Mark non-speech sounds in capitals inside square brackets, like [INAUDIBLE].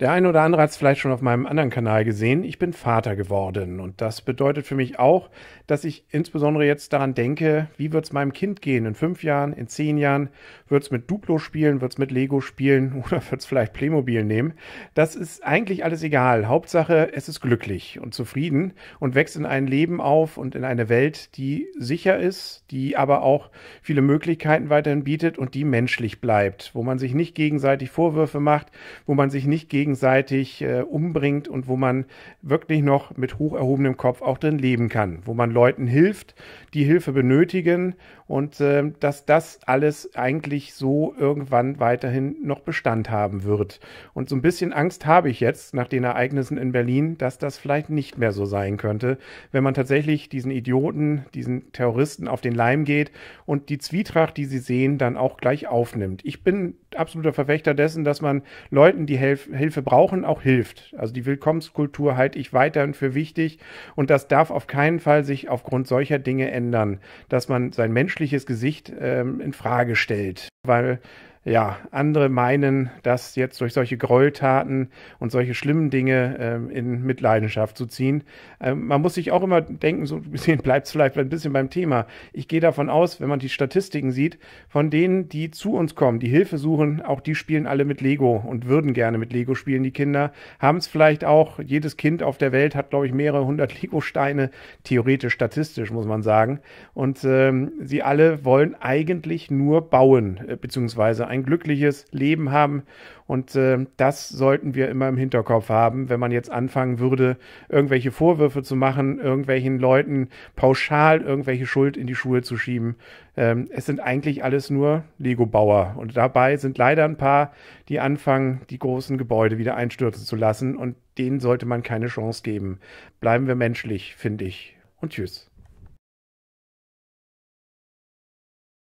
Der eine oder andere hat es vielleicht schon auf meinem anderen Kanal gesehen. Ich bin Vater geworden und das bedeutet für mich auch, dass ich insbesondere jetzt daran denke, wie wird es meinem Kind gehen in fünf Jahren, in zehn Jahren? Wird es mit Duplo spielen, wird es mit Lego spielen [LAUGHS] oder wird es vielleicht Playmobil nehmen? Das ist eigentlich alles egal. Hauptsache, es ist glücklich und zufrieden und wächst in ein Leben auf und in eine Welt, die sicher ist, die aber auch viele Möglichkeiten weiterhin bietet und die menschlich bleibt, wo man sich nicht gegenseitig Vorwürfe macht, wo man sich nicht gegenseitig gegenseitig äh, umbringt und wo man wirklich noch mit hoch erhobenem Kopf auch drin leben kann, wo man Leuten hilft, die Hilfe benötigen und äh, dass das alles eigentlich so irgendwann weiterhin noch Bestand haben wird. Und so ein bisschen Angst habe ich jetzt nach den Ereignissen in Berlin, dass das vielleicht nicht mehr so sein könnte, wenn man tatsächlich diesen Idioten, diesen Terroristen auf den Leim geht und die Zwietracht, die sie sehen, dann auch gleich aufnimmt. Ich bin absoluter Verfechter dessen, dass man Leuten, die Hilf Hilfe brauchen, auch hilft. Also die Willkommenskultur halte ich weiterhin für wichtig und das darf auf keinen Fall sich aufgrund solcher Dinge ändern, dass man sein menschliches Gesicht ähm, in Frage stellt, weil ja, andere meinen, dass jetzt durch solche Gräueltaten und solche schlimmen Dinge ähm, in Mitleidenschaft zu ziehen. Ähm, man muss sich auch immer denken, so ein bisschen [LAUGHS] bleibt es vielleicht ein bisschen beim Thema. Ich gehe davon aus, wenn man die Statistiken sieht, von denen, die zu uns kommen, die Hilfe suchen, auch die spielen alle mit Lego und würden gerne mit Lego spielen, die Kinder. Haben es vielleicht auch, jedes Kind auf der Welt hat, glaube ich, mehrere hundert [LAUGHS] Lego-Steine, theoretisch, statistisch, muss man sagen. Und ähm, sie alle wollen eigentlich nur bauen, äh, beziehungsweise ein ein glückliches Leben haben. Und äh, das sollten wir immer im Hinterkopf haben, wenn man jetzt anfangen würde, irgendwelche Vorwürfe zu machen, irgendwelchen Leuten pauschal irgendwelche Schuld in die Schuhe zu schieben. Ähm, es sind eigentlich alles nur Lego-Bauer. Und dabei sind leider ein paar, die anfangen, die großen Gebäude wieder einstürzen zu lassen. Und denen sollte man keine Chance geben. Bleiben wir menschlich, finde ich. Und tschüss.